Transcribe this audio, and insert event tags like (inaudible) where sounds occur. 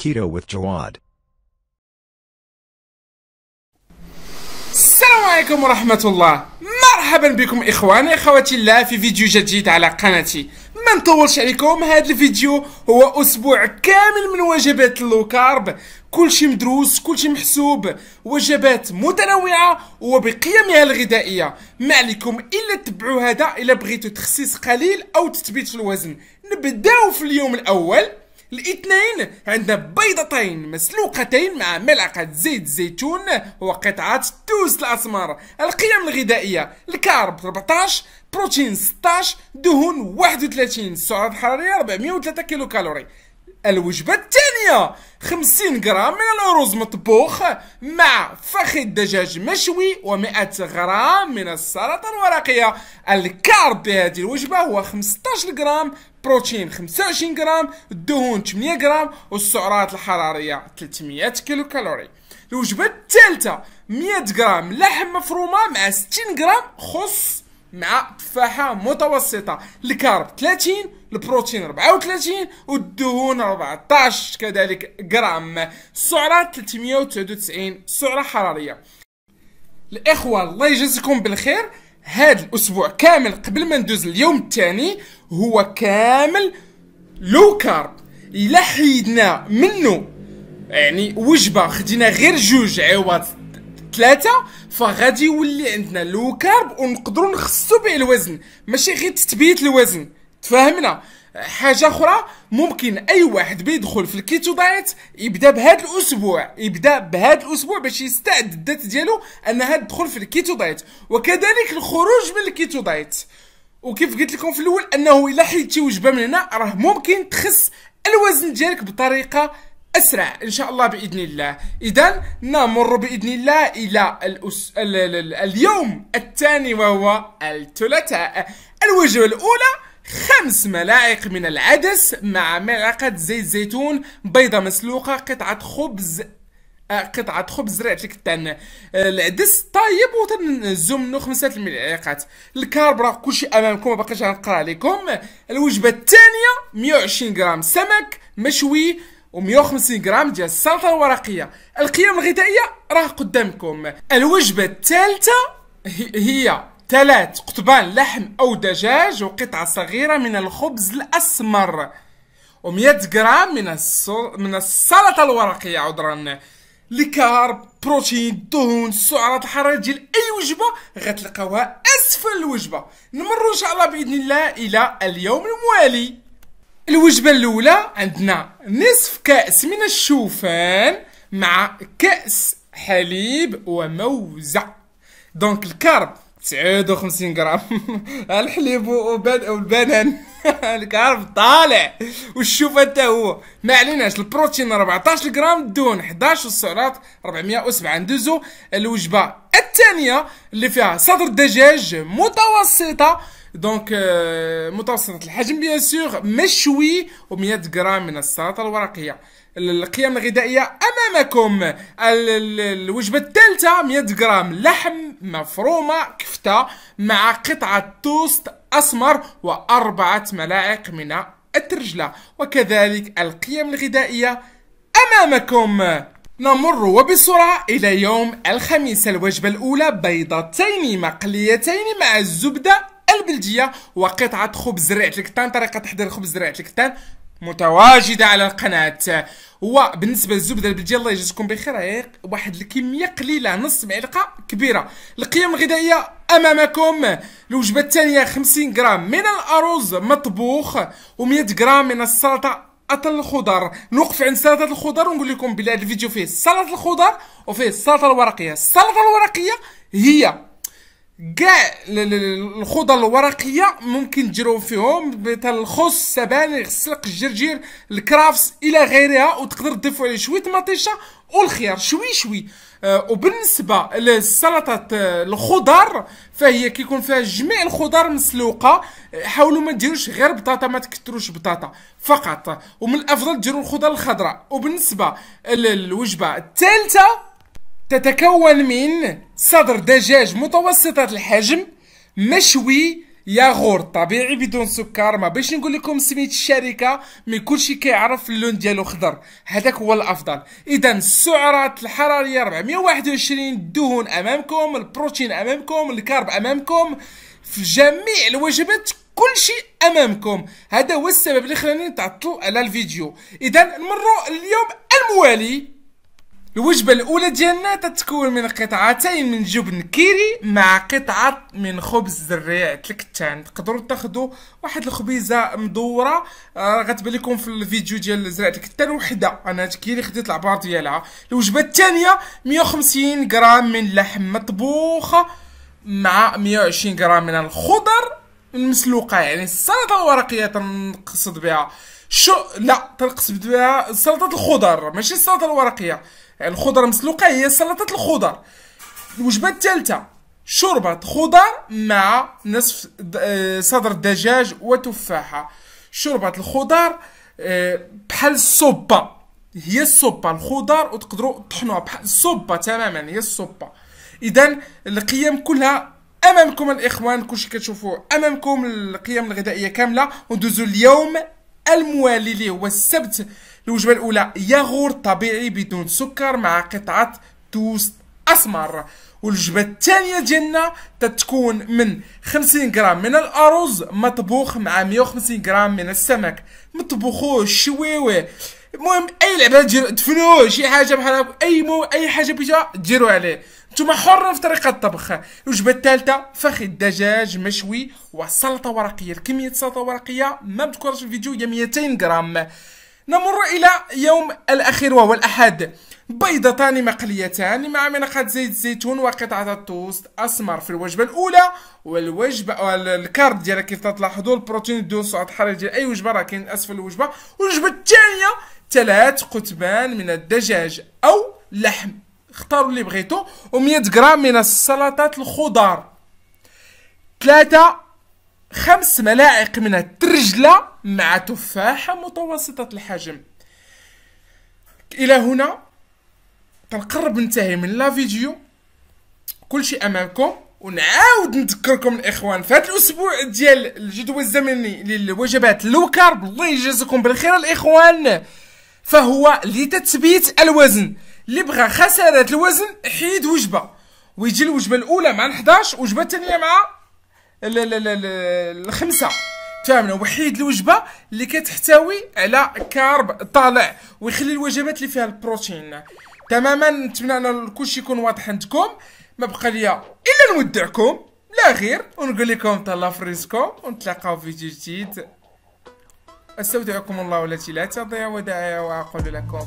Keto with Jawad. السلام عليكم ورحمة الله مرحبا بكم إخواني إخواتي الله في فيديو جديد على قناتي ما نطولش عليكم هذا الفيديو هو أسبوع كامل من وجبات اللوكارب كارب كلشي مدروس كلشي محسوب وجبات متنوعة وبقيمها الغذائية ما عليكم إلا تتبعوا هذا إلا بغيتوا تخسيس قليل أو تثبيت في الوزن نبداو في اليوم الأول الاثنين عندنا بيضتين مسلوقتين مع ملعقة زيت زيتون وقطعة توز الأسمر القيم الغذائية الكارب 14 بروتين 16 دهون 31 السعرات حرارية 403 كيلو كالوري الوجبة الثانية 50 غرام من الأرز مطبوخ مع فخ دجاج مشوي و100 غرام من السلطة الورقية الكارب بهذه الوجبة هو 15 غرام بروتين 25 غرام الدهون 8 غرام والسعرات الحرارية 300 كيلو كالوري الوجبة الثالثة 100 غرام لحم مفرومة مع 60 غرام خص مع تفاحة متوسطة الكارب 30 البروتين 34 والدهون 14 كذلك غرام السعره 399 سعرة حرارية الإخوة الله يجازيكم بالخير هذا الأسبوع كامل قبل ما ندوز اليوم الثاني هو كامل لو كارب إلا حيدنا منه يعني وجبة خدينا غير جوج عوض ثلاثة فغادي يولي عندنا لو كارب ونقدروا نخصو به الوزن ماشي غير تثبيت الوزن تفاهمنا حاجه اخرى ممكن اي واحد بيدخل في الكيتو دايت يبدا بهذا الاسبوع يبدا بهذا الاسبوع باش يستعد الدات ديالو انها تدخل في الكيتو دايت وكذلك الخروج من الكيتو دايت وكيف قلت لكم في الاول انه الا حيدتي وجبه من هنا راه ممكن تخس الوزن ديالك بطريقه اسرع ان شاء الله باذن الله اذا نمر باذن الله الى الأس... ال... ال... اليوم الثاني وهو الثلاثاء الوجبه الاولى خمس ملاعق من العدس مع ملعقة زيت زيتون بيضة مسلوقة قطعة خبز آه، قطعة خبز زرعت لك تن العدس طايب وتنزو منو خمسة الملعقات الكارب راه كلشي امامكم مابقيتش غنقرا لكم الوجبة الثانية 120 غرام سمك مشوي و150 غرام ديال السلطه الورقيه القيم الغذائيه راه قدامكم الوجبه الثالثه هي ثلاث قطبان لحم أو دجاج وقطعة صغيرة من الخبز الأسمر و100 غرام من من السلطة الورقية عذرا الكارب بروتين الدهون السعرات الحرارية ديال أي وجبة غتلقاوها أسفل الوجبة نمروا إن شاء الله بإذن الله إلى اليوم الموالي الوجبة الأولى عندنا نصف كأس من الشوفان مع كأس حليب وموزة دونك الكارب 59 غرام (laughs) الحليب والبنان (laughs) الكارب طالع وشوف انت هو ما عليناش البروتين 14 غرام دون 11 والسعرات 407 ندوزو الوجبه الثانيه اللي فيها صدر دجاج متوسطه دونك euh, متوسطه الحجم بيان سور مشوي و100 غرام من السلطه الورقيه القيم الغذائيه امامكم الوجبه الثالثه 100 غرام لحم مفرومه كفته مع قطعه توست اسمر واربعه ملاعق من الترجله وكذلك القيم الغذائيه امامكم نمر وبسرعة إلى يوم الخميس الوجبة الأولى بيضتين مقليتين مع الزبدة البلديه وقطعه خبز رعت الكتان طريقه تحضير خبز رعت الكتان متواجده على القناه وبالنسبه للزبده البلديه الله يجزيكم بخير هي واحد الكميه قليله نص معلقه كبيره القيم الغذائيه امامكم الوجبه الثانيه 50 غرام من الارز مطبوخ و100 غرام من السلطه اطل الخضر نوقف عند سلطه الخضر ونقول لكم بلي هذا الفيديو فيه سلطه الخضر وفيه السلطه الورقيه السلطه الورقيه هي كاع الخضر الورقيه ممكن تجرو فيهم مثل الخص السبانخ السلق الجرجير الكرافس الى غيرها وتقدر تضيف عليه شويه مطيشه والخيار شوي شوي آه وبالنسبه لسلطه آه، الخضر فهي كيكون فيها جميع الخضر مسلوقه حاولوا ما ديروش غير بطاطا ما تكتروش بطاطا فقط ومن الافضل ديروا الخضر الخضراء وبالنسبه للوجبه الثالثه تتكون من صدر دجاج متوسطة الحجم مشوي ياغور طبيعي بدون سكر ما باش نقول لكم سميت الشركه مي كلشي كيعرف اللون ديالو خضر هذاك هو الافضل اذا السعرات الحراريه 421 الدهون امامكم البروتين امامكم الكارب امامكم في جميع الوجبات كلشي امامكم هذا هو السبب اللي خلاني نتعطل على الفيديو اذا نمروا اليوم الموالي الوجبة الأولى ديالنا تتكون من قطعتين من جبن كيري مع قطعة من خبز الريع تلكتان تقدروا تاخذوا واحد الخبيزة مدورة آه غتبان لكم في الفيديو ديال زرع تلكتان وحدة أنا كيري خديت العبار ديالها الوجبة الثانية 150 غرام من لحم مطبوخة مع 120 غرام من الخضر المسلوقة يعني السلطة الورقية تنقصد بها شو لا تنقصد بها سلطه الخضر ماشي السلطه الورقيه يعني الخضر مسلوقه هي سلطه الخضر الوجبه الثالثه شوربه خضر مع نصف آه، صدر الدجاج وتفاحه شوربه الخضر آه، بحال الصوبه هي الصوبه الخضر وتقدروا تطحنوها بحال الصوبه تماما هي الصوبه اذا القيم كلها امامكم الاخوان كلشي كتشوفوه امامكم القيم الغذائيه كامله وندوزو اليوم الموالي اللي هو السبت الوجبه الاولى ياغور طبيعي بدون سكر مع قطعه توست اسمر والوجبه الثانيه ديالنا تتكون من 50 غرام من الارز مطبوخ مع 150 غرام من السمك مطبخوه شويوي المهم اي لعبه دير دفنوه شي حاجه بحال اي مو اي حاجه بيجا ديروا عليه ثم حر في طريقه الطبخ الوجبه الثالثه فخ الدجاج مشوي وسلطه ورقيه كميه سلطه ورقيه ما مذكورش في الفيديو هي 200 غرام نمر الى يوم الاخير وهو الاحد بيضتان مقليتان مع منقة زيت الزيتون وقطعة التوست أسمر في الوجبة الأولى والوجبة الكارد ديالها كيف تلاحظوا البروتين سعرات الحرارية ديال أي وجبة راه كاين أسفل الوجبة والوجبة الثانية ثلاث قطبان من الدجاج أو لحم اختاروا اللي بغيتو و100 غرام من السلطات الخضار ثلاثة خمس ملاعق من الترجلة مع تفاحة متوسطة الحجم الى هنا كنقرب ننتهي من لا فيديو كلشي امامكم ونعاود نذكركم الاخوان في هذا الاسبوع ديال الجدول الزمني للوجبات لو كارب الله يجازيكم بالخير الاخوان فهو لتثبيت الوزن اللي بغى خساره الوزن حيد وجبه ويجي الوجبه الاولى مع 11 وجبه الثانيه مع الخمسه فهمنا وحيد الوجبه اللي كتحتوي على كارب طالع ويخلي الوجبات اللي فيها البروتين تماما نتمنى ان كلشي يكون واضح عندكم ما بقى ليا الا نودعكم لا غير ونقول لكم تهلا في رزقكم ونتلاقاو في فيديو جديد استودعكم الله التي لا تضيع ودائعه واقول لكم